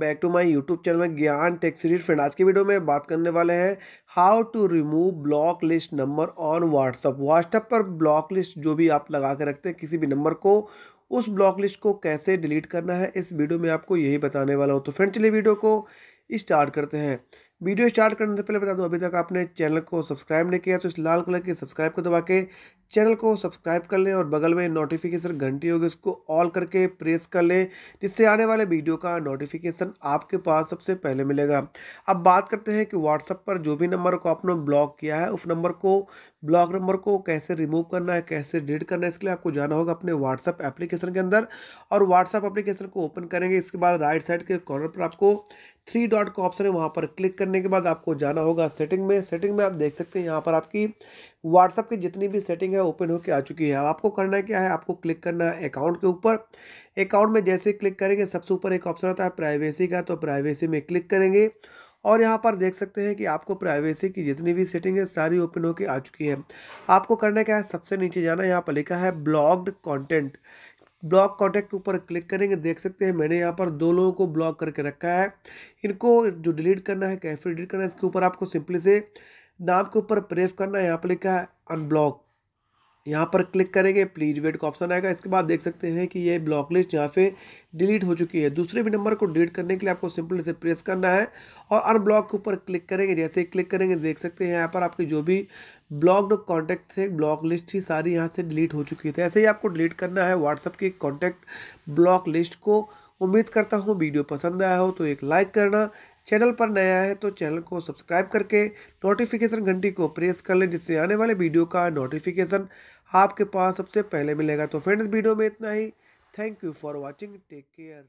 back to my YouTube channel Gyan tech series friend आज की video में बात करने वाले हैं how to remove block list number on WhatsApp WhatsApp पर ब्लॉक लिस्ट जो भी आप लगा के रखते हैं किसी भी नंबर को उस ब्लॉक लिस्ट को कैसे डिलीट करना है इस वीडियो में आपको यही बताने वाला हूँ तो फ्रेंड चलिए वीडियो को स्टार्ट करते हैं वीडियो स्टार्ट करने से पहले बता दूं अभी तक आपने चैनल को सब्सक्राइब नहीं किया तो इस लाल कलर की सब्सक्राइब को दबा के चैनल को सब्सक्राइब कर लें और बगल में नोटिफिकेशन घंटी होगी उसको ऑल करके प्रेस कर लें जिससे आने वाले वीडियो का नोटिफिकेशन आपके पास सबसे पहले मिलेगा अब बात करते हैं कि व्हाट्सअप पर जो भी नंबर को आपने ब्लॉक किया है उस नंबर को ब्लॉक नंबर को कैसे रिमूव करना है कैसे डिलीट करना है इसके लिए आपको जाना होगा अपने व्हाट्सअप एप्लीकेशन के अंदर और व्हाट्सअप एप्लीकेशन को ओपन करेंगे इसके बाद राइट साइड के कॉर्नर पर आपको थ्री डॉट का ऑप्शन है वहाँ पर क्लिक करने के बाद आपको जाना होगा सेटिंग में सेटिंग में आप देख सकते हैं यहाँ पर आपकी व्हाट्सअप की जितनी भी सेटिंग है ओपन होकर आ चुकी है आपको करना क्या है आपको क्लिक करना है अकाउंट के ऊपर अकाउंट में जैसे क्लिक करेंगे सबसे ऊपर एक ऑप्शन आता है प्राइवेसी का तो प्राइवेसी में क्लिक करेंगे और यहाँ पर देख सकते हैं कि आपको प्राइवेसी की जितनी भी सेटिंग है सारी ओपन होकर आ चुकी है आपको करना क्या है सबसे नीचे जाना यहाँ पर लिखा है ब्लॉग्ड कॉन्टेंट ब्लॉक कॉन्टैक्ट के ऊपर क्लिक करेंगे देख सकते हैं मैंने यहाँ पर दो लोगों को ब्लॉक करके रखा है इनको जो डिलीट करना है कैफे डिलीट करना है इसके ऊपर आपको सिंपली से नाम के ऊपर प्रेस करना है यहाँ पर लिखा है अनब्लॉक यहाँ पर क्लिक करेंगे प्लीज वेट का ऑप्शन आएगा इसके बाद देख सकते हैं कि ये ब्लॉक लिस्ट यहाँ पे डिलीट हो चुकी है दूसरे भी नंबर को डिलीट करने के लिए आपको सिंपल इसे प्रेस करना है और अनब्लॉक के ऊपर क्लिक करेंगे जैसे ही क्लिक करेंगे देख सकते हैं यहाँ पर आपके जो भी ब्लॉक्ड कॉन्टैक्ट थे ब्लॉक लिस्ट ही सारी यहाँ से डिलीट हो चुकी है तो ऐसे ही आपको डिलीट करना है व्हाट्सअप की कॉन्टैक्ट ब्लॉक लिस्ट को उम्मीद करता हूँ वीडियो पसंद आया हो तो एक लाइक करना चैनल पर नया है तो चैनल को सब्सक्राइब करके नोटिफिकेशन घंटी को प्रेस कर लें जिससे आने वाले वीडियो का नोटिफिकेशन आपके पास सबसे पहले मिलेगा तो फ्रेंड्स वीडियो में इतना ही thank you for watching take care